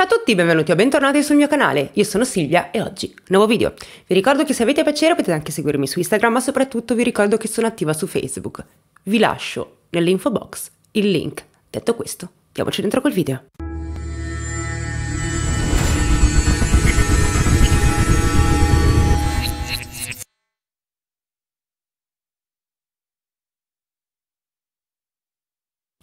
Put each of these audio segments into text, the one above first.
Ciao a tutti, benvenuti o bentornati sul mio canale, io sono Silvia e oggi nuovo video. Vi ricordo che se avete piacere potete anche seguirmi su Instagram, ma soprattutto vi ricordo che sono attiva su Facebook. Vi lascio nell'info box il link. Detto questo, diamoci dentro col video.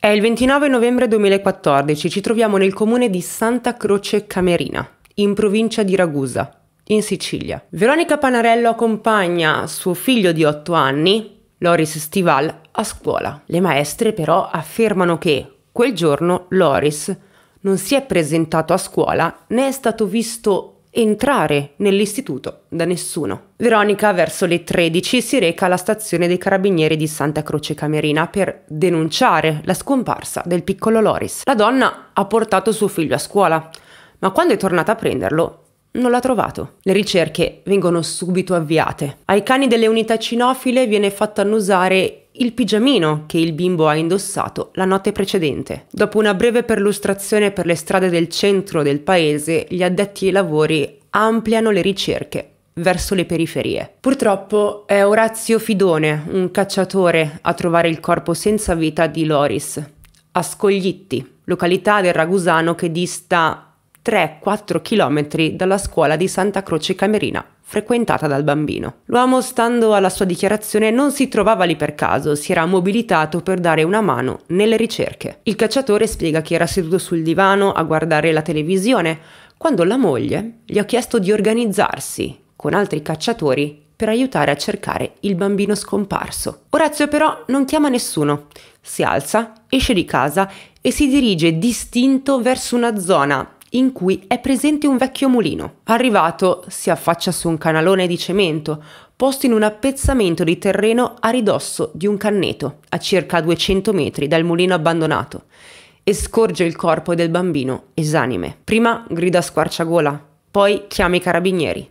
È il 29 novembre 2014, ci troviamo nel comune di Santa Croce Camerina, in provincia di Ragusa, in Sicilia. Veronica Panarello accompagna suo figlio di 8 anni, Loris Stival, a scuola. Le maestre però affermano che quel giorno Loris non si è presentato a scuola né è stato visto entrare nell'istituto da nessuno. Veronica verso le 13 si reca alla stazione dei carabinieri di Santa Croce Camerina per denunciare la scomparsa del piccolo Loris. La donna ha portato suo figlio a scuola, ma quando è tornata a prenderlo non l'ha trovato. Le ricerche vengono subito avviate. Ai cani delle unità cinofile viene fatto annusare il pigiamino che il bimbo ha indossato la notte precedente. Dopo una breve perlustrazione per le strade del centro del paese, gli addetti ai lavori ampliano le ricerche verso le periferie. Purtroppo è Orazio Fidone, un cacciatore, a trovare il corpo senza vita di Loris, a Scoglitti, località del Ragusano che dista 3-4 km dalla scuola di Santa Croce Camerina, frequentata dal bambino. L'uomo, stando alla sua dichiarazione, non si trovava lì per caso, si era mobilitato per dare una mano nelle ricerche. Il cacciatore spiega che era seduto sul divano a guardare la televisione, quando la moglie gli ha chiesto di organizzarsi con altri cacciatori per aiutare a cercare il bambino scomparso. Orazio però non chiama nessuno, si alza, esce di casa e si dirige distinto verso una zona in cui è presente un vecchio mulino. Arrivato, si affaccia su un canalone di cemento, posto in un appezzamento di terreno a ridosso di un canneto, a circa 200 metri dal mulino abbandonato, e scorge il corpo del bambino esanime. Prima grida a squarciagola, poi chiama i carabinieri.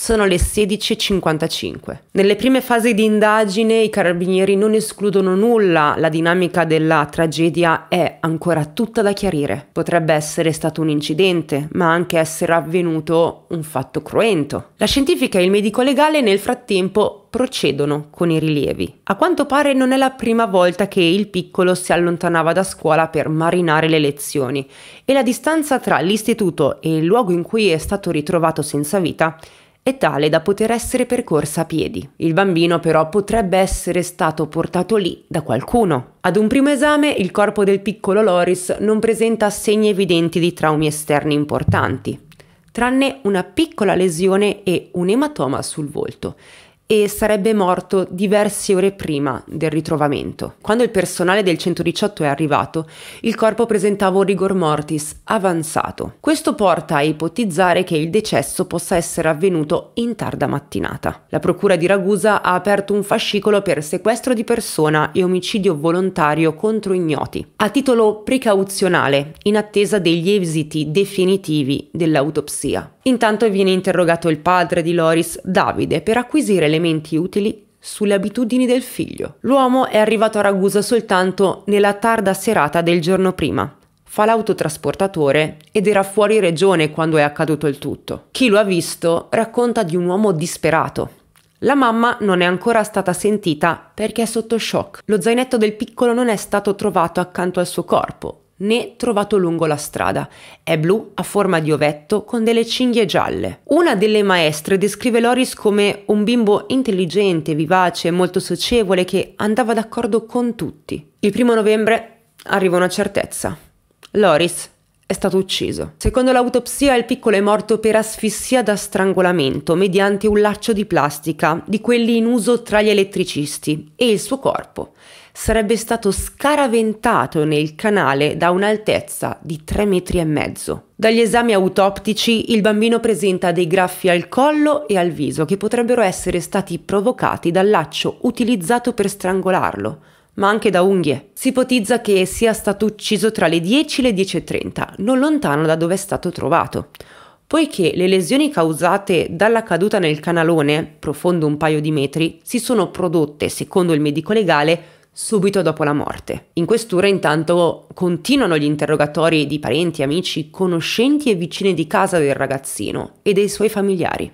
Sono le 16.55. Nelle prime fasi di indagine i carabinieri non escludono nulla, la dinamica della tragedia è ancora tutta da chiarire. Potrebbe essere stato un incidente, ma anche essere avvenuto un fatto cruento. La scientifica e il medico legale nel frattempo procedono con i rilievi. A quanto pare non è la prima volta che il piccolo si allontanava da scuola per marinare le lezioni e la distanza tra l'istituto e il luogo in cui è stato ritrovato senza vita è tale da poter essere percorsa a piedi. Il bambino però potrebbe essere stato portato lì da qualcuno. Ad un primo esame il corpo del piccolo Loris non presenta segni evidenti di traumi esterni importanti, tranne una piccola lesione e un ematoma sul volto, e sarebbe morto diverse ore prima del ritrovamento. Quando il personale del 118 è arrivato, il corpo presentava un rigor mortis avanzato. Questo porta a ipotizzare che il decesso possa essere avvenuto in tarda mattinata. La procura di Ragusa ha aperto un fascicolo per sequestro di persona e omicidio volontario contro ignoti, a titolo precauzionale, in attesa degli esiti definitivi dell'autopsia. Intanto viene interrogato il padre di Loris, Davide, per acquisire elementi utili sulle abitudini del figlio. L'uomo è arrivato a Ragusa soltanto nella tarda serata del giorno prima. Fa l'autotrasportatore ed era fuori regione quando è accaduto il tutto. Chi lo ha visto racconta di un uomo disperato. La mamma non è ancora stata sentita perché è sotto shock. Lo zainetto del piccolo non è stato trovato accanto al suo corpo né trovato lungo la strada. È blu a forma di ovetto con delle cinghie gialle. Una delle maestre descrive Loris come un bimbo intelligente, vivace, molto socievole che andava d'accordo con tutti. Il primo novembre arriva una certezza. Loris è stato ucciso. Secondo l'autopsia il piccolo è morto per asfissia da strangolamento mediante un laccio di plastica di quelli in uso tra gli elettricisti e il suo corpo sarebbe stato scaraventato nel canale da un'altezza di 3 metri e mezzo. Dagli esami autoptici il bambino presenta dei graffi al collo e al viso che potrebbero essere stati provocati dal laccio utilizzato per strangolarlo, ma anche da unghie. Si ipotizza che sia stato ucciso tra le 10 e le 10.30, non lontano da dove è stato trovato. Poiché le lesioni causate dalla caduta nel canalone, profondo un paio di metri, si sono prodotte, secondo il medico legale, subito dopo la morte. In questura intanto continuano gli interrogatori di parenti, amici, conoscenti e vicini di casa del ragazzino e dei suoi familiari.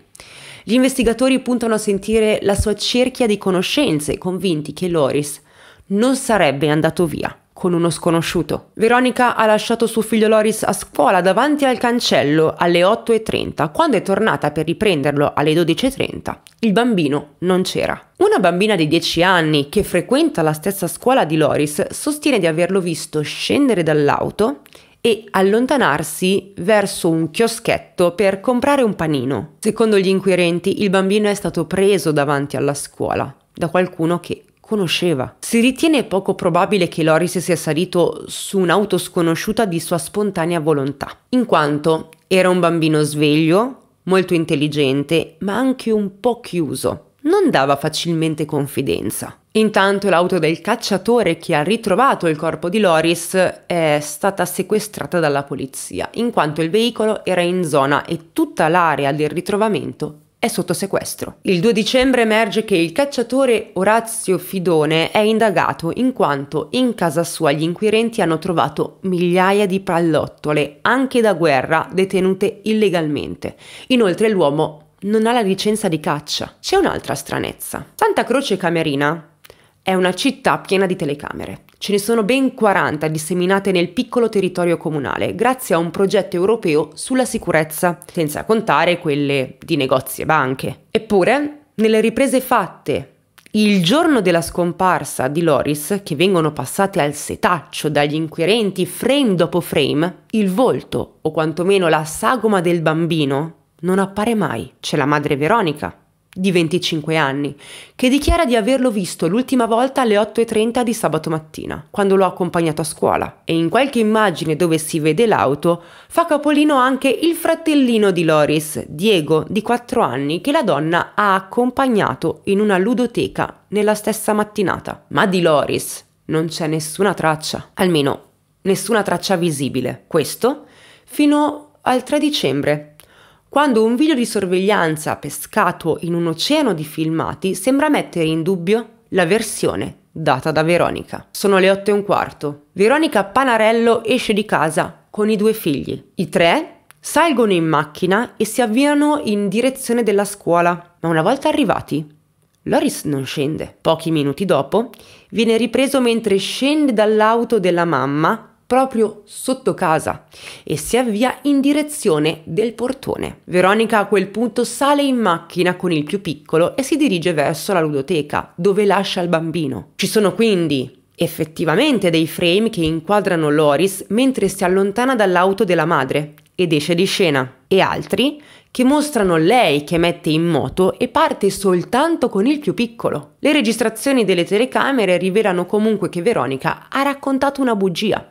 Gli investigatori puntano a sentire la sua cerchia di conoscenze, convinti che Loris non sarebbe andato via con uno sconosciuto. Veronica ha lasciato suo figlio Loris a scuola davanti al cancello alle 8.30. Quando è tornata per riprenderlo alle 12.30, il bambino non c'era. Una bambina di 10 anni che frequenta la stessa scuola di Loris sostiene di averlo visto scendere dall'auto e allontanarsi verso un chioschetto per comprare un panino. Secondo gli inquirenti, il bambino è stato preso davanti alla scuola da qualcuno che conosceva. Si ritiene poco probabile che Loris sia salito su un'auto sconosciuta di sua spontanea volontà, in quanto era un bambino sveglio, molto intelligente, ma anche un po' chiuso. Non dava facilmente confidenza. Intanto l'auto del cacciatore che ha ritrovato il corpo di Loris è stata sequestrata dalla polizia, in quanto il veicolo era in zona e tutta l'area del ritrovamento è sotto sequestro. Il 2 dicembre emerge che il cacciatore Orazio Fidone è indagato in quanto in casa sua gli inquirenti hanno trovato migliaia di pallottole, anche da guerra, detenute illegalmente. Inoltre l'uomo non ha la licenza di caccia. C'è un'altra stranezza. Santa Croce Camerina è una città piena di telecamere. Ce ne sono ben 40 disseminate nel piccolo territorio comunale, grazie a un progetto europeo sulla sicurezza, senza contare quelle di negozi e banche. Eppure, nelle riprese fatte il giorno della scomparsa di Loris, che vengono passate al setaccio dagli inquirenti frame dopo frame, il volto, o quantomeno la sagoma del bambino, non appare mai. C'è la madre Veronica, di 25 anni, che dichiara di averlo visto l'ultima volta alle 8.30 di sabato mattina, quando l'ho accompagnato a scuola, e in qualche immagine dove si vede l'auto fa capolino anche il fratellino di Loris, Diego, di 4 anni, che la donna ha accompagnato in una ludoteca nella stessa mattinata. Ma di Loris non c'è nessuna traccia, almeno nessuna traccia visibile. Questo fino al 3 dicembre quando un video di sorveglianza pescato in un oceano di filmati sembra mettere in dubbio la versione data da Veronica. Sono le 8 e un quarto. Veronica Panarello esce di casa con i due figli. I tre salgono in macchina e si avviano in direzione della scuola, ma una volta arrivati, Loris non scende. Pochi minuti dopo viene ripreso mentre scende dall'auto della mamma proprio sotto casa e si avvia in direzione del portone. Veronica a quel punto sale in macchina con il più piccolo e si dirige verso la ludoteca, dove lascia il bambino. Ci sono quindi effettivamente dei frame che inquadrano Loris mentre si allontana dall'auto della madre ed esce di scena, e altri che mostrano lei che mette in moto e parte soltanto con il più piccolo. Le registrazioni delle telecamere rivelano comunque che Veronica ha raccontato una bugia,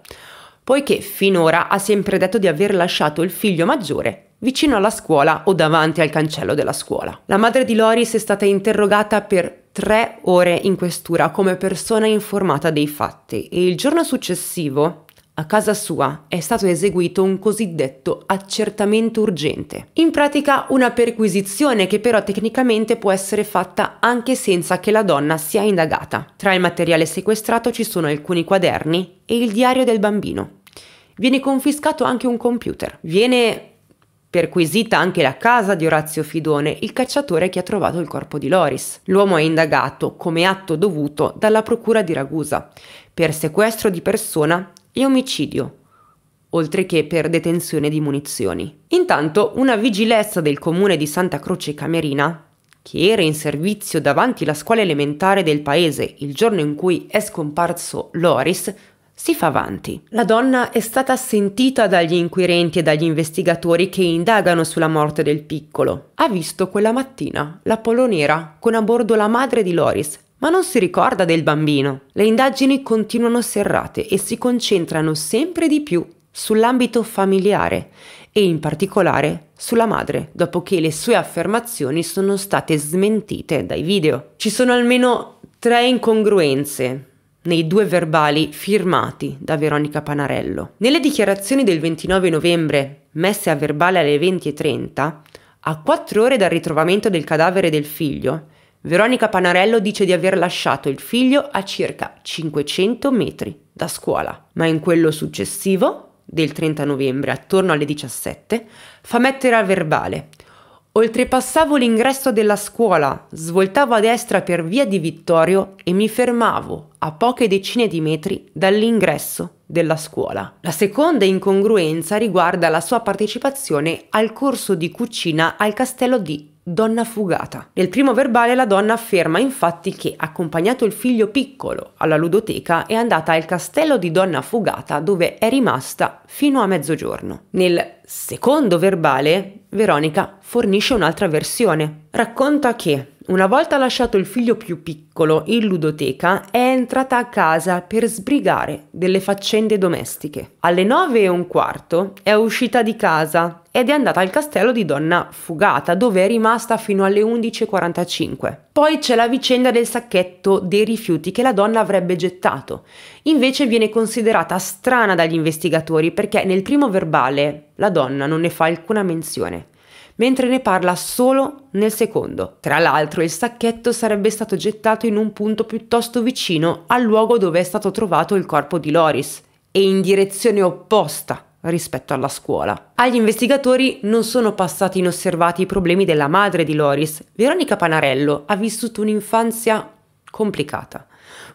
poiché finora ha sempre detto di aver lasciato il figlio maggiore vicino alla scuola o davanti al cancello della scuola. La madre di Loris è stata interrogata per tre ore in questura come persona informata dei fatti e il giorno successivo a casa sua è stato eseguito un cosiddetto accertamento urgente. In pratica una perquisizione che però tecnicamente può essere fatta anche senza che la donna sia indagata. Tra il materiale sequestrato ci sono alcuni quaderni e il diario del bambino. Viene confiscato anche un computer. Viene perquisita anche la casa di Orazio Fidone, il cacciatore che ha trovato il corpo di Loris. L'uomo è indagato come atto dovuto dalla procura di Ragusa per sequestro di persona e omicidio, oltre che per detenzione di munizioni. Intanto una vigilessa del comune di Santa Croce Camerina, che era in servizio davanti la scuola elementare del paese il giorno in cui è scomparso Loris, si fa avanti. La donna è stata sentita dagli inquirenti e dagli investigatori che indagano sulla morte del piccolo. Ha visto quella mattina la polonera con a bordo la madre di Loris, ma non si ricorda del bambino. Le indagini continuano serrate e si concentrano sempre di più sull'ambito familiare e in particolare sulla madre, dopo che le sue affermazioni sono state smentite dai video. Ci sono almeno tre incongruenze nei due verbali firmati da Veronica Panarello. Nelle dichiarazioni del 29 novembre, messe a verbale alle 20.30, a quattro ore dal ritrovamento del cadavere del figlio, Veronica Panarello dice di aver lasciato il figlio a circa 500 metri da scuola, ma in quello successivo, del 30 novembre attorno alle 17, fa mettere a verbale. Oltrepassavo l'ingresso della scuola, svoltavo a destra per via di Vittorio e mi fermavo a poche decine di metri dall'ingresso della scuola. La seconda incongruenza riguarda la sua partecipazione al corso di cucina al castello di Donna fugata. Nel primo verbale la donna afferma infatti che, accompagnato il figlio piccolo alla ludoteca, è andata al castello di Donna fugata dove è rimasta fino a mezzogiorno. Nel secondo verbale, Veronica fornisce un'altra versione. Racconta che una volta lasciato il figlio più piccolo in ludoteca, è entrata a casa per sbrigare delle faccende domestiche. Alle nove e un quarto è uscita di casa ed è andata al castello di Donna Fugata, dove è rimasta fino alle 11.45. Poi c'è la vicenda del sacchetto dei rifiuti che la donna avrebbe gettato. Invece viene considerata strana dagli investigatori perché nel primo verbale la donna non ne fa alcuna menzione mentre ne parla solo nel secondo. Tra l'altro il sacchetto sarebbe stato gettato in un punto piuttosto vicino al luogo dove è stato trovato il corpo di Loris e in direzione opposta rispetto alla scuola. Agli investigatori non sono passati inosservati i problemi della madre di Loris. Veronica Panarello ha vissuto un'infanzia complicata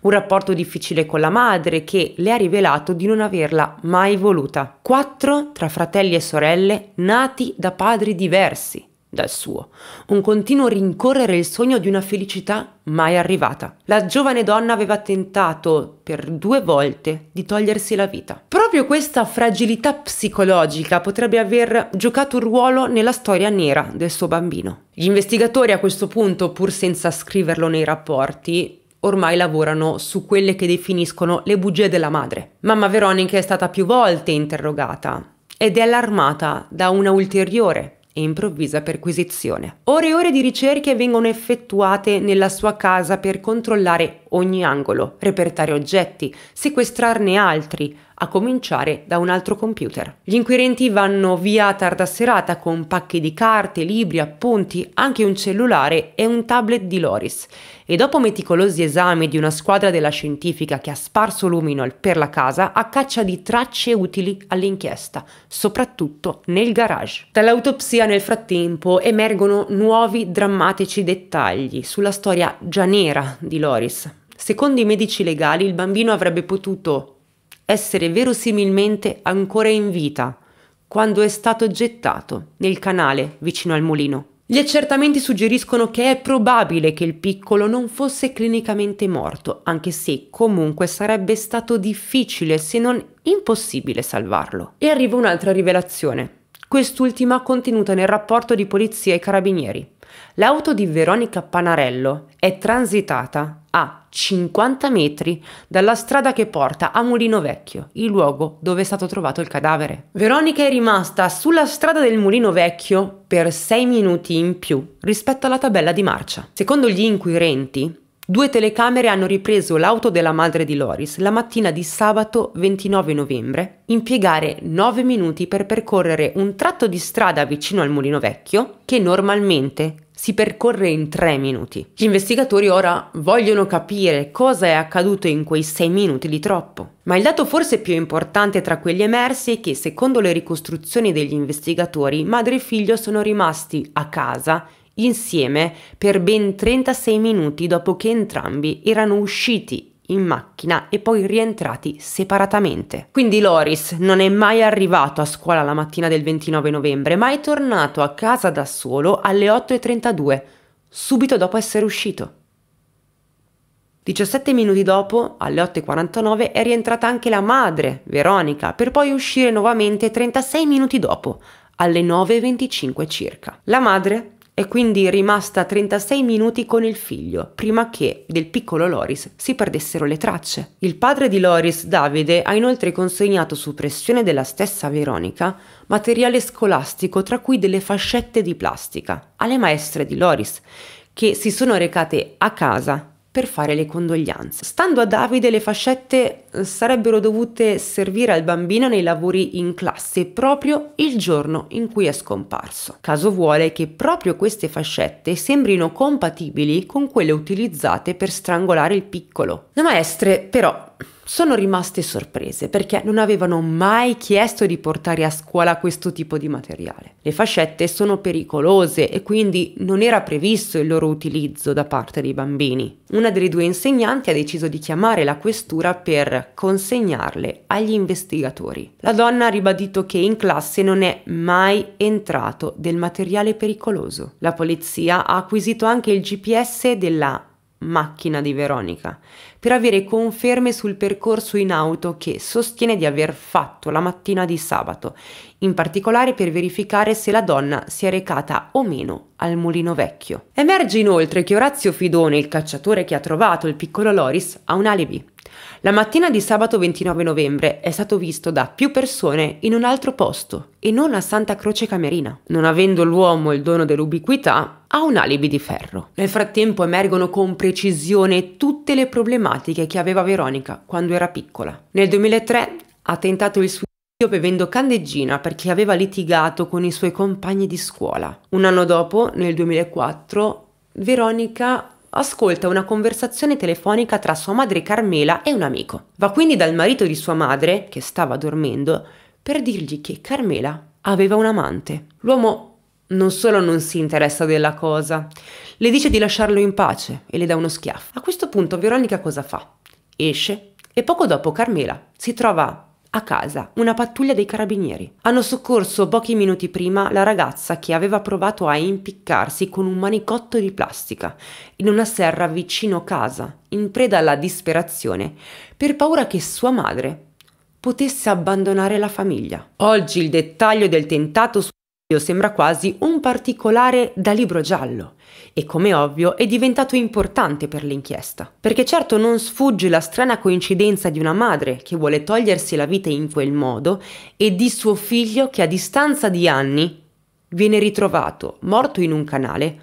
un rapporto difficile con la madre che le ha rivelato di non averla mai voluta. Quattro tra fratelli e sorelle nati da padri diversi dal suo, un continuo rincorrere il sogno di una felicità mai arrivata. La giovane donna aveva tentato per due volte di togliersi la vita. Proprio questa fragilità psicologica potrebbe aver giocato un ruolo nella storia nera del suo bambino. Gli investigatori a questo punto, pur senza scriverlo nei rapporti, ormai lavorano su quelle che definiscono le bugie della madre. Mamma Veronica è stata più volte interrogata ed è allarmata da una ulteriore e improvvisa perquisizione. Ore e ore di ricerche vengono effettuate nella sua casa per controllare ogni angolo, repertare oggetti, sequestrarne altri, a cominciare da un altro computer. Gli inquirenti vanno via a tarda serata con pacchi di carte, libri, appunti, anche un cellulare e un tablet di Loris e dopo meticolosi esami di una squadra della scientifica che ha sparso luminol per la casa a caccia di tracce utili all'inchiesta, soprattutto nel garage. Dall'autopsia nel frattempo emergono nuovi drammatici dettagli sulla storia già nera di Loris, Secondo i medici legali il bambino avrebbe potuto essere verosimilmente ancora in vita quando è stato gettato nel canale vicino al mulino. Gli accertamenti suggeriscono che è probabile che il piccolo non fosse clinicamente morto, anche se comunque sarebbe stato difficile, se non impossibile, salvarlo. E arriva un'altra rivelazione, quest'ultima contenuta nel rapporto di polizia e carabinieri. L'auto di Veronica Panarello è transitata a 50 metri dalla strada che porta a Mulino Vecchio, il luogo dove è stato trovato il cadavere. Veronica è rimasta sulla strada del Mulino Vecchio per 6 minuti in più rispetto alla tabella di marcia. Secondo gli inquirenti, Due telecamere hanno ripreso l'auto della madre di Loris la mattina di sabato 29 novembre, impiegare 9 minuti per percorrere un tratto di strada vicino al mulino vecchio che normalmente si percorre in 3 minuti. Gli investigatori ora vogliono capire cosa è accaduto in quei 6 minuti di troppo. Ma il dato forse più importante tra quelli emersi è che, secondo le ricostruzioni degli investigatori, madre e figlio sono rimasti a casa insieme per ben 36 minuti dopo che entrambi erano usciti in macchina e poi rientrati separatamente. Quindi Loris non è mai arrivato a scuola la mattina del 29 novembre, ma è tornato a casa da solo alle 8.32, subito dopo essere uscito. 17 minuti dopo, alle 8.49, è rientrata anche la madre, Veronica, per poi uscire nuovamente 36 minuti dopo, alle 9.25 circa. La madre è quindi rimasta 36 minuti con il figlio, prima che del piccolo Loris si perdessero le tracce. Il padre di Loris, Davide, ha inoltre consegnato su pressione della stessa Veronica materiale scolastico, tra cui delle fascette di plastica, alle maestre di Loris, che si sono recate a casa per fare le condoglianze. Stando a Davide le fascette eh, sarebbero dovute servire al bambino nei lavori in classe proprio il giorno in cui è scomparso. Caso vuole che proprio queste fascette sembrino compatibili con quelle utilizzate per strangolare il piccolo. Le maestre però sono rimaste sorprese perché non avevano mai chiesto di portare a scuola questo tipo di materiale. Le fascette sono pericolose e quindi non era previsto il loro utilizzo da parte dei bambini. Una delle due insegnanti ha deciso di chiamare la questura per consegnarle agli investigatori. La donna ha ribadito che in classe non è mai entrato del materiale pericoloso. La polizia ha acquisito anche il GPS della macchina di Veronica, per avere conferme sul percorso in auto che sostiene di aver fatto la mattina di sabato, in particolare per verificare se la donna si è recata o meno al mulino vecchio. Emerge inoltre che Orazio Fidone, il cacciatore che ha trovato il piccolo Loris, ha un alibi. La mattina di sabato 29 novembre è stato visto da più persone in un altro posto e non a Santa Croce Camerina. Non avendo l'uomo il dono dell'ubiquità, ha un alibi di ferro. Nel frattempo emergono con precisione tutte le problematiche che aveva Veronica quando era piccola. Nel 2003 ha tentato il suicidio bevendo candeggina perché aveva litigato con i suoi compagni di scuola. Un anno dopo, nel 2004, Veronica ascolta una conversazione telefonica tra sua madre Carmela e un amico. Va quindi dal marito di sua madre, che stava dormendo, per dirgli che Carmela aveva un amante. L'uomo non solo non si interessa della cosa, le dice di lasciarlo in pace e le dà uno schiaffo. A questo punto Veronica cosa fa? Esce e poco dopo Carmela si trova a casa, una pattuglia dei carabinieri. Hanno soccorso pochi minuti prima la ragazza che aveva provato a impiccarsi con un manicotto di plastica in una serra vicino casa, in preda alla disperazione, per paura che sua madre potesse abbandonare la famiglia. Oggi il dettaglio del tentato sembra quasi un particolare da libro giallo e come ovvio è diventato importante per l'inchiesta, perché certo non sfugge la strana coincidenza di una madre che vuole togliersi la vita in quel modo e di suo figlio che a distanza di anni viene ritrovato morto in un canale,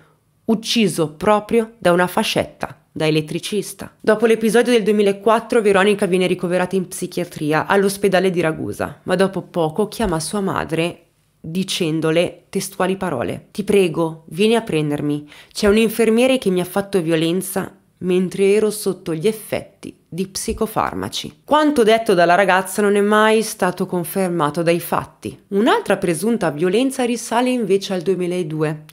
ucciso proprio da una fascetta da elettricista. Dopo l'episodio del 2004 Veronica viene ricoverata in psichiatria all'ospedale di Ragusa, ma dopo poco chiama sua madre dicendole testuali parole. Ti prego, vieni a prendermi. C'è un infermiere che mi ha fatto violenza mentre ero sotto gli effetti di psicofarmaci. Quanto detto dalla ragazza non è mai stato confermato dai fatti. Un'altra presunta violenza risale invece al 2002.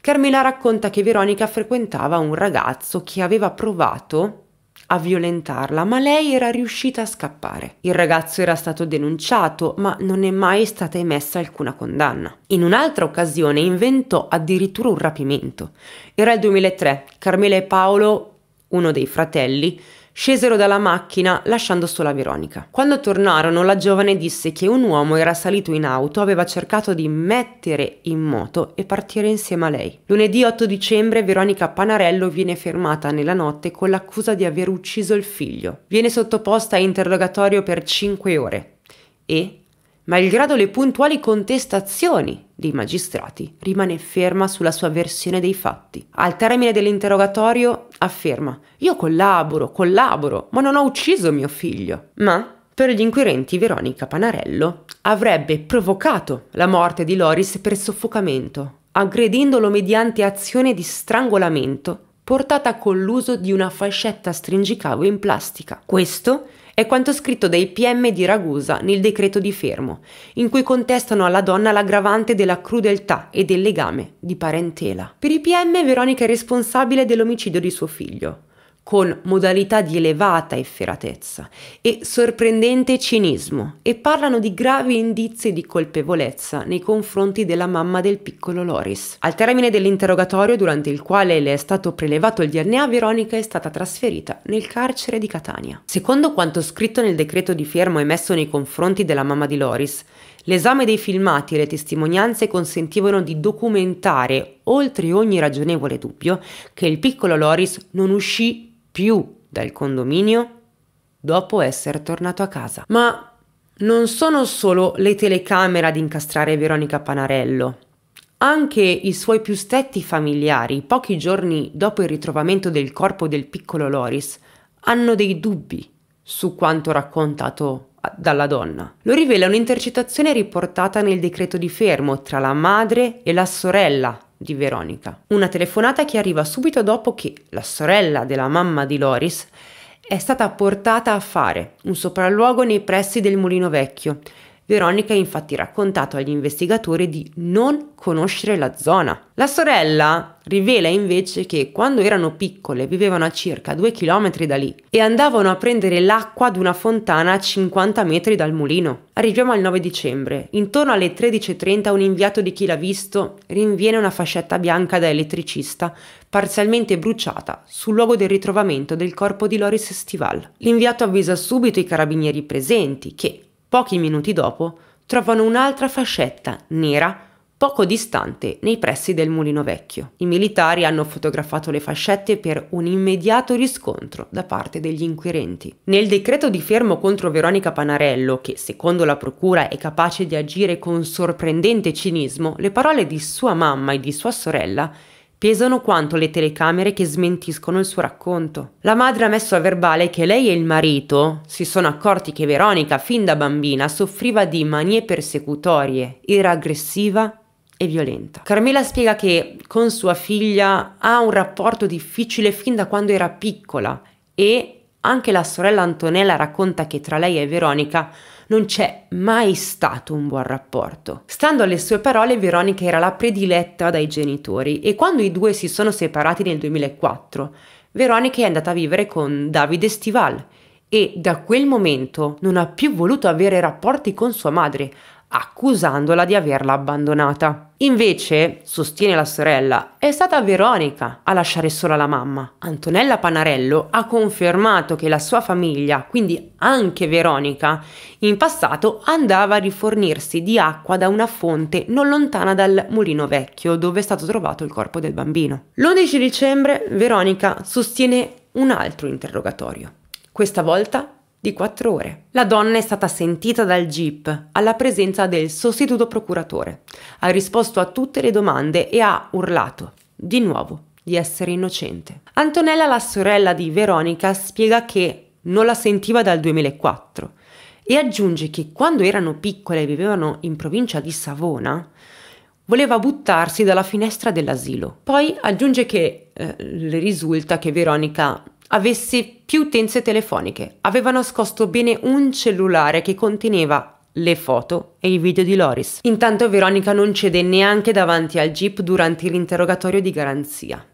Carmela racconta che Veronica frequentava un ragazzo che aveva provato a violentarla, ma lei era riuscita a scappare. Il ragazzo era stato denunciato, ma non è mai stata emessa alcuna condanna. In un'altra occasione inventò addirittura un rapimento. Era il 2003, Carmela e Paolo uno dei fratelli, scesero dalla macchina lasciando sola Veronica. Quando tornarono la giovane disse che un uomo era salito in auto, aveva cercato di mettere in moto e partire insieme a lei. Lunedì 8 dicembre Veronica Panarello viene fermata nella notte con l'accusa di aver ucciso il figlio. Viene sottoposta a interrogatorio per 5 ore e malgrado le puntuali contestazioni dei magistrati, rimane ferma sulla sua versione dei fatti. Al termine dell'interrogatorio afferma Io collaboro, collaboro, ma non ho ucciso mio figlio. Ma per gli inquirenti Veronica Panarello avrebbe provocato la morte di Loris per soffocamento, aggredendolo mediante azione di strangolamento portata con l'uso di una fascetta stringicavo in plastica. Questo è quanto scritto dai PM di Ragusa nel decreto di fermo, in cui contestano alla donna l'aggravante della crudeltà e del legame di parentela. Per i PM Veronica è responsabile dell'omicidio di suo figlio con modalità di elevata efferatezza e sorprendente cinismo e parlano di gravi indizi di colpevolezza nei confronti della mamma del piccolo Loris. Al termine dell'interrogatorio durante il quale le è stato prelevato il DNA, Veronica è stata trasferita nel carcere di Catania. Secondo quanto scritto nel decreto di fermo emesso nei confronti della mamma di Loris, L'esame dei filmati e le testimonianze consentivano di documentare, oltre ogni ragionevole dubbio, che il piccolo Loris non uscì più dal condominio dopo essere tornato a casa. Ma non sono solo le telecamere ad incastrare Veronica Panarello. Anche i suoi più stretti familiari, pochi giorni dopo il ritrovamento del corpo del piccolo Loris, hanno dei dubbi su quanto raccontato dalla donna. Lo rivela un'intercettazione riportata nel decreto di fermo tra la madre e la sorella di Veronica. Una telefonata che arriva subito dopo che la sorella della mamma di Loris è stata portata a fare un sopralluogo nei pressi del mulino vecchio Veronica ha infatti raccontato agli investigatori di non conoscere la zona. La sorella rivela invece che quando erano piccole vivevano a circa 2 km da lì e andavano a prendere l'acqua ad una fontana a 50 metri dal mulino. Arriviamo al 9 dicembre. Intorno alle 13.30 un inviato di chi l'ha visto rinviene una fascetta bianca da elettricista parzialmente bruciata sul luogo del ritrovamento del corpo di Loris Stival. L'inviato avvisa subito i carabinieri presenti che, Pochi minuti dopo trovano un'altra fascetta nera poco distante nei pressi del mulino vecchio. I militari hanno fotografato le fascette per un immediato riscontro da parte degli inquirenti. Nel decreto di fermo contro Veronica Panarello, che secondo la procura è capace di agire con sorprendente cinismo, le parole di sua mamma e di sua sorella pesano quanto le telecamere che smentiscono il suo racconto. La madre ha messo a verbale che lei e il marito si sono accorti che Veronica, fin da bambina, soffriva di manie persecutorie, era aggressiva e violenta. Carmela spiega che con sua figlia ha un rapporto difficile fin da quando era piccola e anche la sorella Antonella racconta che tra lei e Veronica non c'è mai stato un buon rapporto. Stando alle sue parole, Veronica era la prediletta dai genitori e quando i due si sono separati nel 2004, Veronica è andata a vivere con Davide Stival e da quel momento non ha più voluto avere rapporti con sua madre, accusandola di averla abbandonata. Invece, sostiene la sorella, è stata Veronica a lasciare sola la mamma. Antonella Panarello ha confermato che la sua famiglia, quindi anche Veronica, in passato andava a rifornirsi di acqua da una fonte non lontana dal mulino vecchio dove è stato trovato il corpo del bambino. L'11 dicembre Veronica sostiene un altro interrogatorio. Questa volta di 4 ore. La donna è stata sentita dal GIP alla presenza del sostituto procuratore. Ha risposto a tutte le domande e ha urlato, di nuovo, di essere innocente. Antonella, la sorella di Veronica, spiega che non la sentiva dal 2004 e aggiunge che quando erano piccole e vivevano in provincia di Savona, voleva buttarsi dalla finestra dell'asilo. Poi aggiunge che eh, le risulta che Veronica avesse più utenze telefoniche. Aveva nascosto bene un cellulare che conteneva le foto e i video di Loris. Intanto Veronica non cede neanche davanti al jeep durante l'interrogatorio di garanzia.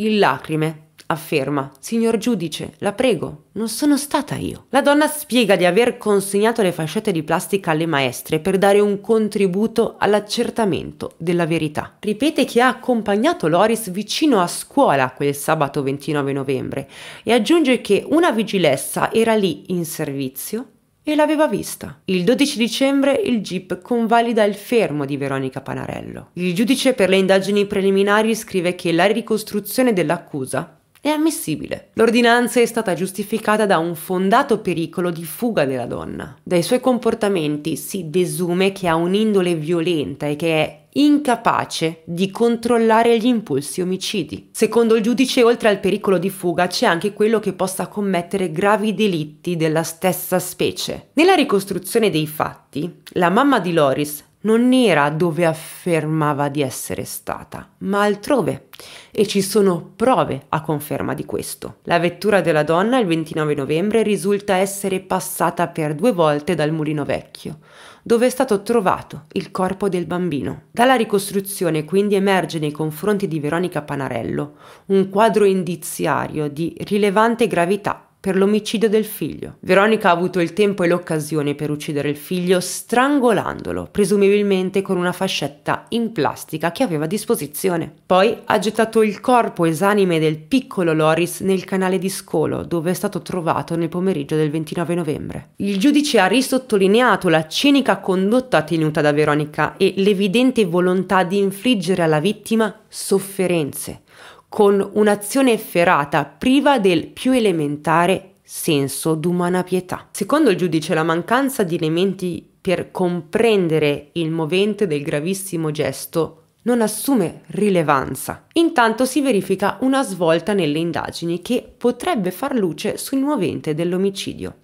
In lacrime, afferma. Signor giudice, la prego, non sono stata io. La donna spiega di aver consegnato le fascette di plastica alle maestre per dare un contributo all'accertamento della verità. Ripete che ha accompagnato Loris vicino a scuola quel sabato 29 novembre e aggiunge che una vigilessa era lì in servizio e l'aveva vista. Il 12 dicembre il GIP convalida il fermo di Veronica Panarello. Il giudice per le indagini preliminari scrive che la ricostruzione dell'accusa è ammissibile. L'ordinanza è stata giustificata da un fondato pericolo di fuga della donna. Dai suoi comportamenti si desume che ha un'indole violenta e che è incapace di controllare gli impulsi omicidi. Secondo il giudice, oltre al pericolo di fuga, c'è anche quello che possa commettere gravi delitti della stessa specie. Nella ricostruzione dei fatti, la mamma di Loris non era dove affermava di essere stata, ma altrove e ci sono prove a conferma di questo. La vettura della donna il 29 novembre risulta essere passata per due volte dal mulino vecchio, dove è stato trovato il corpo del bambino. Dalla ricostruzione quindi emerge nei confronti di Veronica Panarello un quadro indiziario di rilevante gravità per l'omicidio del figlio. Veronica ha avuto il tempo e l'occasione per uccidere il figlio strangolandolo, presumibilmente con una fascetta in plastica che aveva a disposizione. Poi ha gettato il corpo esanime del piccolo Loris nel canale di Scolo, dove è stato trovato nel pomeriggio del 29 novembre. Il giudice ha risottolineato la cinica condotta tenuta da Veronica e l'evidente volontà di infliggere alla vittima sofferenze con un'azione efferata priva del più elementare senso d'umana pietà. Secondo il giudice la mancanza di elementi per comprendere il movente del gravissimo gesto non assume rilevanza. Intanto si verifica una svolta nelle indagini che potrebbe far luce sul movente dell'omicidio.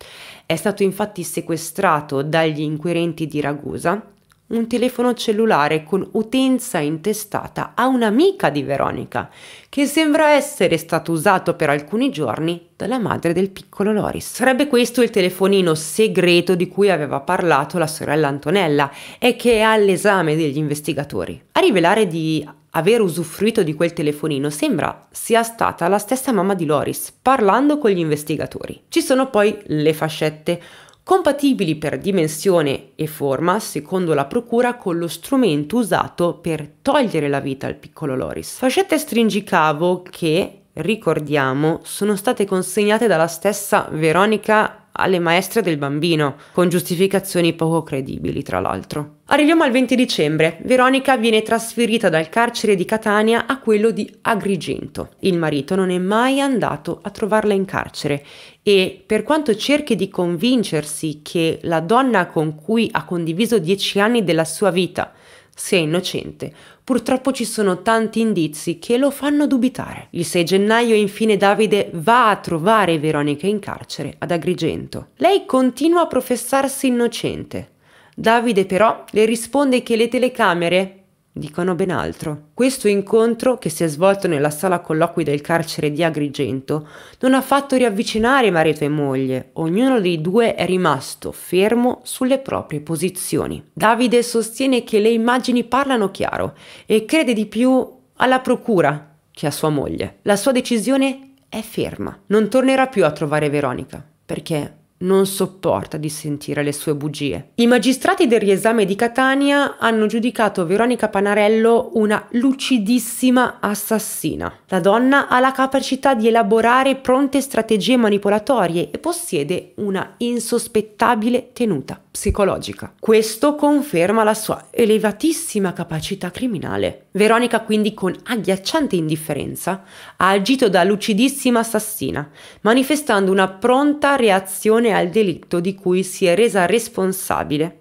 È stato infatti sequestrato dagli inquirenti di Ragusa un telefono cellulare con utenza intestata a un'amica di Veronica, che sembra essere stato usato per alcuni giorni dalla madre del piccolo Loris. Sarebbe questo il telefonino segreto di cui aveva parlato la sorella Antonella e che è all'esame degli investigatori. A rivelare di aver usufruito di quel telefonino sembra sia stata la stessa mamma di Loris parlando con gli investigatori. Ci sono poi le fascette, compatibili per dimensione e forma, secondo la procura, con lo strumento usato per togliere la vita al piccolo Loris. Fascette stringicavo che, ricordiamo, sono state consegnate dalla stessa Veronica alle maestre del bambino, con giustificazioni poco credibili tra l'altro. Arriviamo al 20 dicembre, Veronica viene trasferita dal carcere di Catania a quello di Agrigento. Il marito non è mai andato a trovarla in carcere e per quanto cerchi di convincersi che la donna con cui ha condiviso dieci anni della sua vita sia innocente. Purtroppo ci sono tanti indizi che lo fanno dubitare. Il 6 gennaio infine Davide va a trovare Veronica in carcere ad Agrigento. Lei continua a professarsi innocente. Davide però le risponde che le telecamere dicono ben altro. Questo incontro, che si è svolto nella sala colloqui del carcere di Agrigento, non ha fatto riavvicinare marito e moglie, ognuno dei due è rimasto fermo sulle proprie posizioni. Davide sostiene che le immagini parlano chiaro e crede di più alla procura che a sua moglie. La sua decisione è ferma, non tornerà più a trovare Veronica, perché non sopporta di sentire le sue bugie. I magistrati del riesame di Catania hanno giudicato Veronica Panarello una lucidissima assassina. La donna ha la capacità di elaborare pronte strategie manipolatorie e possiede una insospettabile tenuta psicologica. Questo conferma la sua elevatissima capacità criminale. Veronica quindi con agghiacciante indifferenza ha agito da lucidissima assassina, manifestando una pronta reazione al delitto di cui si è resa responsabile,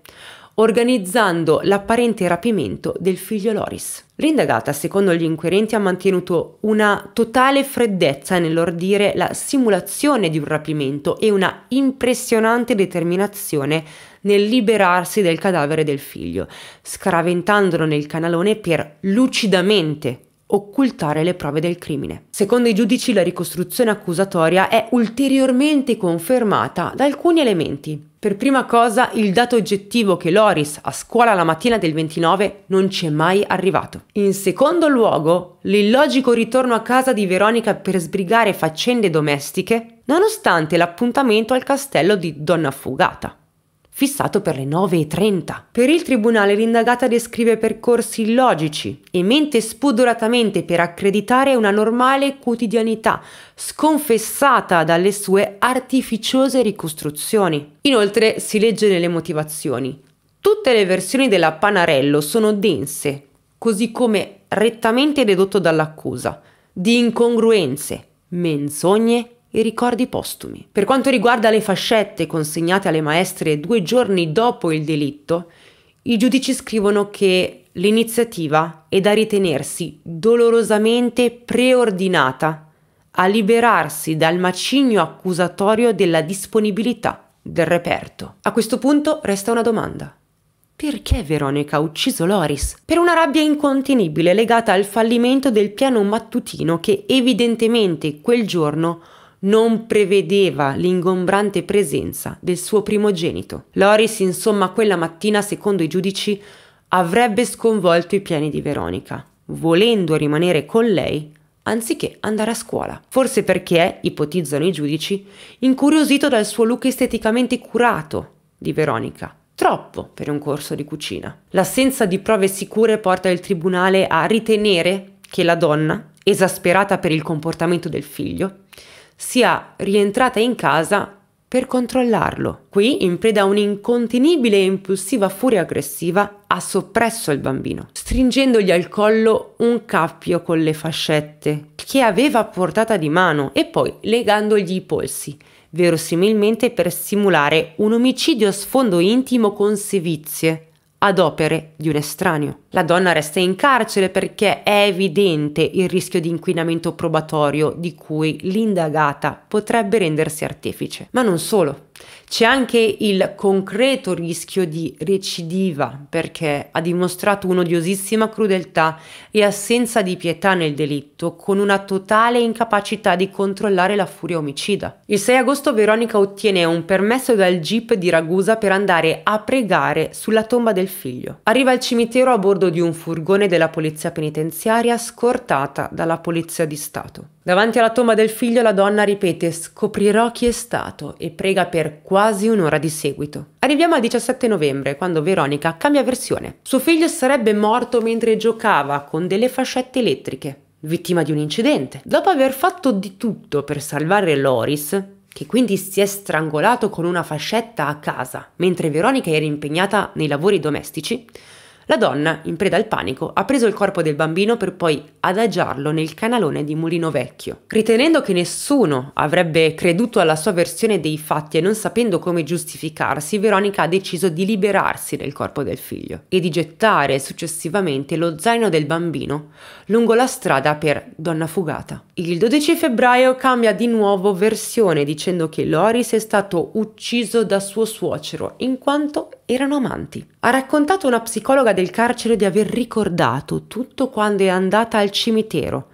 organizzando l'apparente rapimento del figlio Loris. L'indagata, secondo gli inquirenti, ha mantenuto una totale freddezza nell'ordire la simulazione di un rapimento e una impressionante determinazione nel liberarsi del cadavere del figlio, scaraventandolo nel canalone per lucidamente occultare le prove del crimine. Secondo i giudici la ricostruzione accusatoria è ulteriormente confermata da alcuni elementi. Per prima cosa il dato oggettivo che Loris a scuola la mattina del 29 non ci è mai arrivato. In secondo luogo l'illogico ritorno a casa di Veronica per sbrigare faccende domestiche nonostante l'appuntamento al castello di Donna Fugata fissato per le 9.30. Per il tribunale l'indagata descrive percorsi illogici e mente spudoratamente per accreditare una normale quotidianità, sconfessata dalle sue artificiose ricostruzioni. Inoltre si legge nelle motivazioni. Tutte le versioni della Panarello sono dense, così come rettamente dedotto dall'accusa, di incongruenze, menzogne i ricordi postumi. Per quanto riguarda le fascette consegnate alle maestre due giorni dopo il delitto, i giudici scrivono che l'iniziativa è da ritenersi dolorosamente preordinata a liberarsi dal macigno accusatorio della disponibilità del reperto. A questo punto resta una domanda. Perché Veronica ha ucciso Loris? Per una rabbia incontenibile legata al fallimento del piano mattutino che evidentemente quel giorno non prevedeva l'ingombrante presenza del suo primogenito. Loris, insomma, quella mattina, secondo i giudici, avrebbe sconvolto i piani di Veronica, volendo rimanere con lei anziché andare a scuola. Forse perché, ipotizzano i giudici, incuriosito dal suo look esteticamente curato di Veronica. Troppo per un corso di cucina. L'assenza di prove sicure porta il tribunale a ritenere che la donna, esasperata per il comportamento del figlio, sia rientrata in casa per controllarlo. Qui, in preda a un'incontenibile e impulsiva furia aggressiva, ha soppresso il bambino, stringendogli al collo un cappio con le fascette che aveva a portata di mano e poi legandogli i polsi, verosimilmente per simulare un omicidio a sfondo intimo con sevizie ad opere di un estraneo. La donna resta in carcere perché è evidente il rischio di inquinamento probatorio di cui l'indagata potrebbe rendersi artefice. Ma non solo. C'è anche il concreto rischio di recidiva perché ha dimostrato un'odiosissima crudeltà e assenza di pietà nel delitto con una totale incapacità di controllare la furia omicida. Il 6 agosto Veronica ottiene un permesso dal jeep di Ragusa per andare a pregare sulla tomba del figlio. Arriva al cimitero a bordo di un furgone della polizia penitenziaria scortata dalla polizia di Stato. Davanti alla tomba del figlio la donna ripete scoprirò chi è stato e prega per quasi un'ora di seguito. Arriviamo al 17 novembre, quando Veronica cambia versione. Suo figlio sarebbe morto mentre giocava con delle fascette elettriche, vittima di un incidente. Dopo aver fatto di tutto per salvare Loris, che quindi si è strangolato con una fascetta a casa, mentre Veronica era impegnata nei lavori domestici, la donna, in preda al panico, ha preso il corpo del bambino per poi adagiarlo nel canalone di Mulino Vecchio. Ritenendo che nessuno avrebbe creduto alla sua versione dei fatti e non sapendo come giustificarsi, Veronica ha deciso di liberarsi del corpo del figlio e di gettare successivamente lo zaino del bambino lungo la strada per Donna Fugata. Il 12 febbraio cambia di nuovo versione dicendo che Loris è stato ucciso da suo suocero in quanto erano amanti. Ha raccontato una psicologa del carcere di aver ricordato tutto quando è andata al cimitero,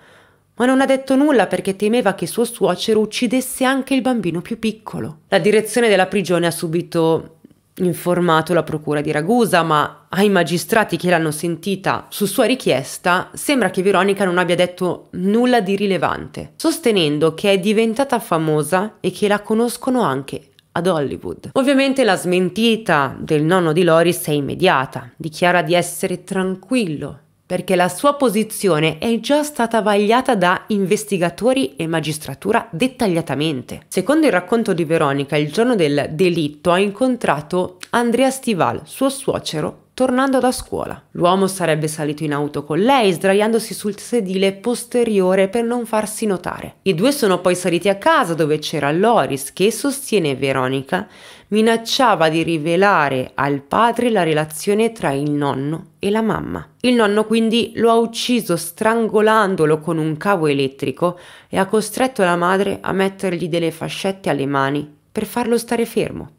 ma non ha detto nulla perché temeva che suo suocero uccidesse anche il bambino più piccolo. La direzione della prigione ha subito informato la procura di Ragusa, ma ai magistrati che l'hanno sentita su sua richiesta sembra che Veronica non abbia detto nulla di rilevante, sostenendo che è diventata famosa e che la conoscono anche ad Hollywood. Ovviamente la smentita del nonno di Loris è immediata, dichiara di essere tranquillo perché la sua posizione è già stata vagliata da investigatori e magistratura dettagliatamente. Secondo il racconto di Veronica, il giorno del delitto ha incontrato Andrea Stival, suo suocero, tornando da scuola. L'uomo sarebbe salito in auto con lei, sdraiandosi sul sedile posteriore per non farsi notare. I due sono poi saliti a casa dove c'era Loris che, sostiene Veronica, minacciava di rivelare al padre la relazione tra il nonno e la mamma. Il nonno quindi lo ha ucciso strangolandolo con un cavo elettrico e ha costretto la madre a mettergli delle fascette alle mani per farlo stare fermo.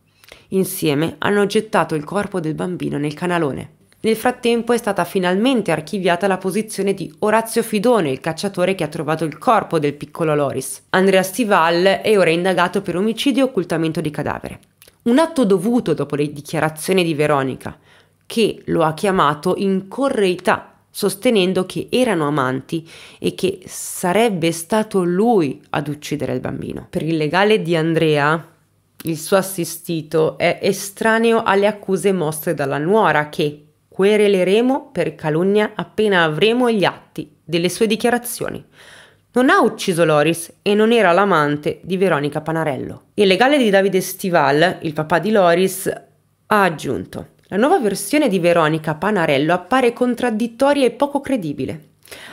Insieme hanno gettato il corpo del bambino nel canalone. Nel frattempo è stata finalmente archiviata la posizione di Orazio Fidone, il cacciatore che ha trovato il corpo del piccolo Loris. Andrea Stival è ora indagato per omicidio e occultamento di cadavere. Un atto dovuto dopo le dichiarazioni di Veronica, che lo ha chiamato in correità, sostenendo che erano amanti e che sarebbe stato lui ad uccidere il bambino. Per il legale di Andrea, il suo assistito è estraneo alle accuse mosse dalla nuora che quereleremo per calunnia appena avremo gli atti delle sue dichiarazioni. Non ha ucciso Loris e non era l'amante di Veronica Panarello. Il legale di Davide Stival, il papà di Loris, ha aggiunto la nuova versione di Veronica Panarello appare contraddittoria e poco credibile.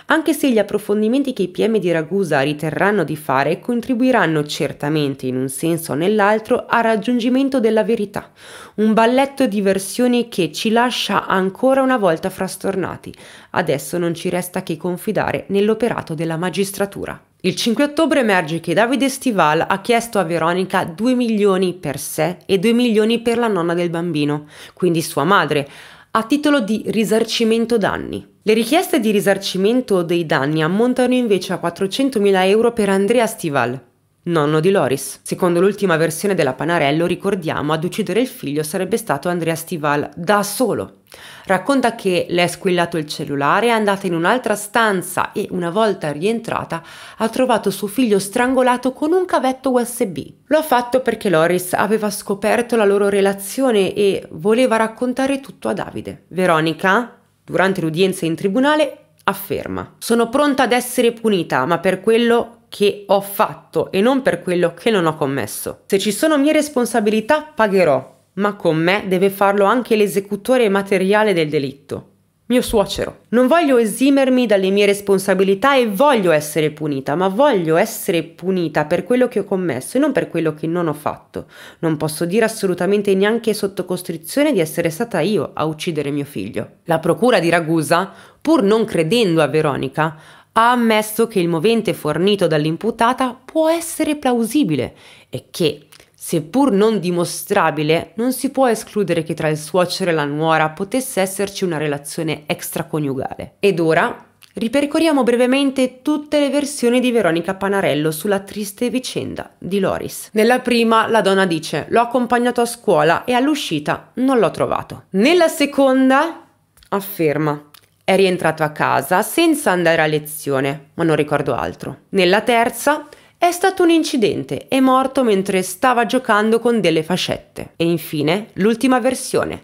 Anche se gli approfondimenti che i PM di Ragusa riterranno di fare contribuiranno certamente in un senso o nell'altro al raggiungimento della verità, un balletto di versioni che ci lascia ancora una volta frastornati. Adesso non ci resta che confidare nell'operato della magistratura. Il 5 ottobre emerge che Davide Stival ha chiesto a Veronica 2 milioni per sé e 2 milioni per la nonna del bambino, quindi sua madre, a titolo di risarcimento danni. Le richieste di risarcimento dei danni ammontano invece a 400.000 euro per Andrea Stival, nonno di Loris. Secondo l'ultima versione della Panarello, ricordiamo, ad uccidere il figlio sarebbe stato Andrea Stival da solo. Racconta che le è squillato il cellulare, è andata in un'altra stanza e una volta rientrata ha trovato suo figlio strangolato con un cavetto USB. Lo ha fatto perché Loris aveva scoperto la loro relazione e voleva raccontare tutto a Davide. Veronica, durante l'udienza in tribunale, afferma: Sono pronta ad essere punita, ma per quello che ho fatto e non per quello che non ho commesso. Se ci sono mie responsabilità pagherò, ma con me deve farlo anche l'esecutore materiale del delitto, mio suocero. Non voglio esimermi dalle mie responsabilità e voglio essere punita, ma voglio essere punita per quello che ho commesso e non per quello che non ho fatto. Non posso dire assolutamente neanche sotto costrizione di essere stata io a uccidere mio figlio. La procura di Ragusa, pur non credendo a Veronica, ha ammesso che il movente fornito dall'imputata può essere plausibile e che, seppur non dimostrabile, non si può escludere che tra il suocero e la nuora potesse esserci una relazione extraconiugale. Ed ora ripercorriamo brevemente tutte le versioni di Veronica Panarello sulla triste vicenda di Loris. Nella prima la donna dice l'ho accompagnato a scuola e all'uscita non l'ho trovato. Nella seconda afferma è rientrato a casa senza andare a lezione, ma non ricordo altro. Nella terza è stato un incidente, è morto mentre stava giocando con delle fascette. E infine, l'ultima versione.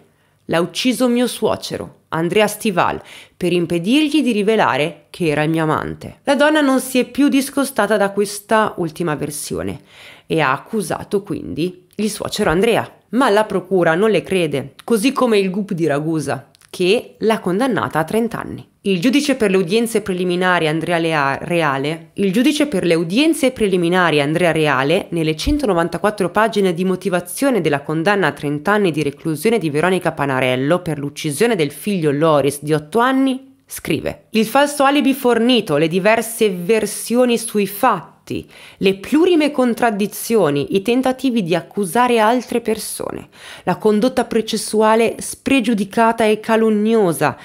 L'ha ucciso mio suocero, Andrea Stival, per impedirgli di rivelare che era il mio amante. La donna non si è più discostata da questa ultima versione e ha accusato quindi il suocero Andrea. Ma la procura non le crede, così come il GUP di Ragusa, che l'ha condannata a 30 anni. Il giudice per le udienze preliminari Andrea Lea Reale, il giudice per le udienze preliminari Andrea Reale, nelle 194 pagine di motivazione della condanna a 30 anni di reclusione di Veronica Panarello per l'uccisione del figlio Loris di 8 anni, scrive: Il falso alibi fornito, le diverse versioni sui fatti fatti, le plurime contraddizioni, i tentativi di accusare altre persone, la condotta processuale spregiudicata e calunniosa,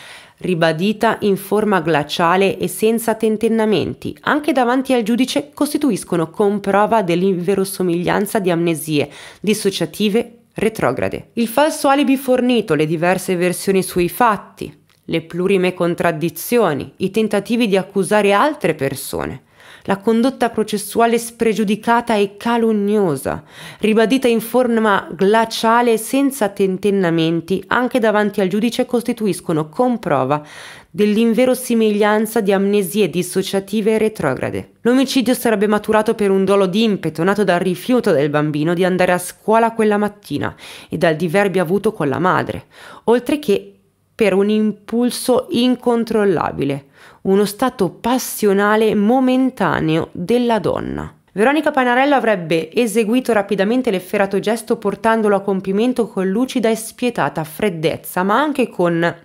ribadita in forma glaciale e senza tentennamenti, anche davanti al giudice, costituiscono comprova dell'inverosomiglianza di amnesie dissociative retrograde. Il falso alibi fornito, le diverse versioni sui fatti, le plurime contraddizioni, i tentativi di accusare altre persone, la condotta processuale spregiudicata e calunniosa, ribadita in forma glaciale senza tentennamenti anche davanti al giudice costituiscono comprova dell'inverosimiglianza di amnesie dissociative e retrograde. L'omicidio sarebbe maturato per un dolo d'impeto nato dal rifiuto del bambino di andare a scuola quella mattina e dal diverbio avuto con la madre, oltre che per un impulso incontrollabile uno stato passionale momentaneo della donna. Veronica Panarello avrebbe eseguito rapidamente l'efferato gesto portandolo a compimento con lucida e spietata freddezza, ma anche con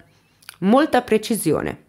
molta precisione.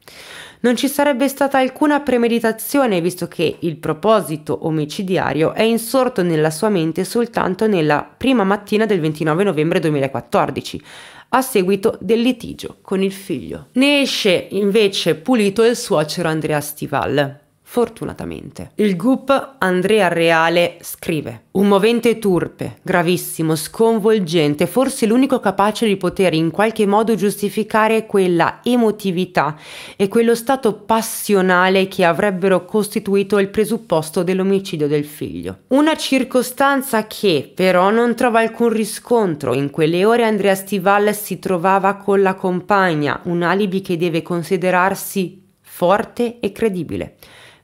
Non ci sarebbe stata alcuna premeditazione visto che il proposito omicidiario è insorto nella sua mente soltanto nella prima mattina del 29 novembre 2014, a seguito del litigio con il figlio. Ne esce invece pulito il suocero Andrea Stival fortunatamente. Il GUP Andrea Reale scrive un movente turpe, gravissimo, sconvolgente, forse l'unico capace di poter in qualche modo giustificare quella emotività e quello stato passionale che avrebbero costituito il presupposto dell'omicidio del figlio. Una circostanza che però non trova alcun riscontro. In quelle ore Andrea Stival si trovava con la compagna, un alibi che deve considerarsi forte e credibile.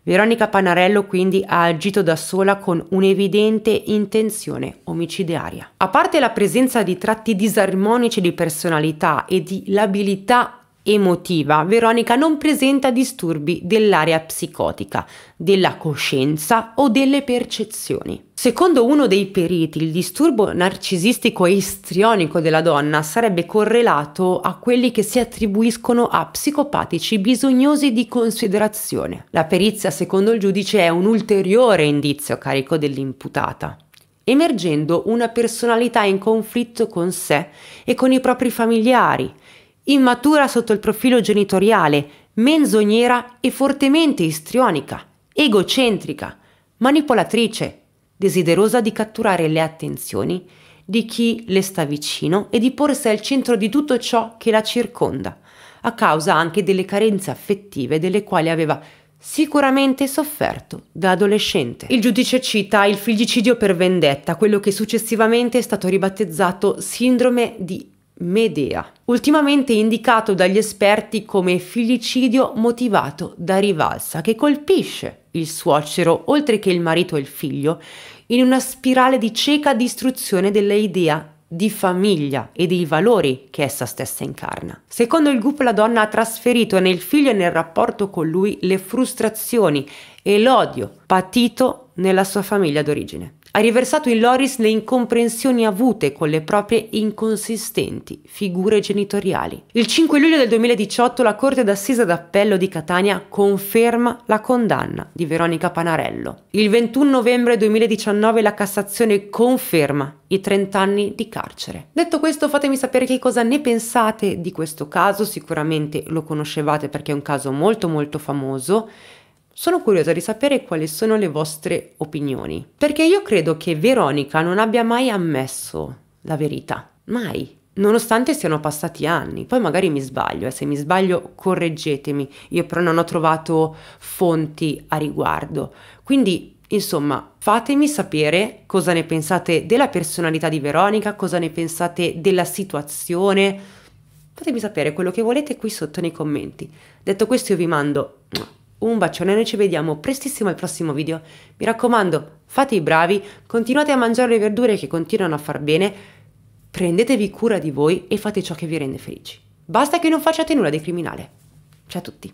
Veronica Panarello quindi ha agito da sola con un'evidente intenzione omicidiaria. A parte la presenza di tratti disarmonici di personalità e di labilità emotiva, Veronica non presenta disturbi dell'area psicotica, della coscienza o delle percezioni. Secondo uno dei periti, il disturbo narcisistico e istrionico della donna sarebbe correlato a quelli che si attribuiscono a psicopatici bisognosi di considerazione. La perizia, secondo il giudice, è un ulteriore indizio a carico dell'imputata emergendo una personalità in conflitto con sé e con i propri familiari, immatura sotto il profilo genitoriale, menzognera e fortemente istrionica, egocentrica, manipolatrice, desiderosa di catturare le attenzioni di chi le sta vicino e di porsi al centro di tutto ciò che la circonda, a causa anche delle carenze affettive delle quali aveva sicuramente sofferto da adolescente. Il giudice cita il figlicidio per vendetta, quello che successivamente è stato ribattezzato sindrome di Medea, ultimamente indicato dagli esperti come filicidio motivato da rivalsa che colpisce il suocero, oltre che il marito e il figlio, in una spirale di cieca distruzione dell'idea di famiglia e dei valori che essa stessa incarna. Secondo il GUP la donna ha trasferito nel figlio e nel rapporto con lui le frustrazioni e l'odio patito nella sua famiglia d'origine ha riversato in Loris le incomprensioni avute con le proprie inconsistenti figure genitoriali. Il 5 luglio del 2018 la Corte d'Assise d'Appello di Catania conferma la condanna di Veronica Panarello. Il 21 novembre 2019 la Cassazione conferma i 30 anni di carcere. Detto questo, fatemi sapere che cosa ne pensate di questo caso, sicuramente lo conoscevate perché è un caso molto molto famoso. Sono curiosa di sapere quali sono le vostre opinioni, perché io credo che Veronica non abbia mai ammesso la verità, mai. Nonostante siano passati anni, poi magari mi sbaglio, eh, se mi sbaglio correggetemi, io però non ho trovato fonti a riguardo. Quindi, insomma, fatemi sapere cosa ne pensate della personalità di Veronica, cosa ne pensate della situazione. Fatemi sapere quello che volete qui sotto nei commenti. Detto questo io vi mando un bacione, noi ci vediamo prestissimo al prossimo video. Mi raccomando, fate i bravi, continuate a mangiare le verdure che continuano a far bene, prendetevi cura di voi e fate ciò che vi rende felici. Basta che non facciate nulla di criminale. Ciao a tutti.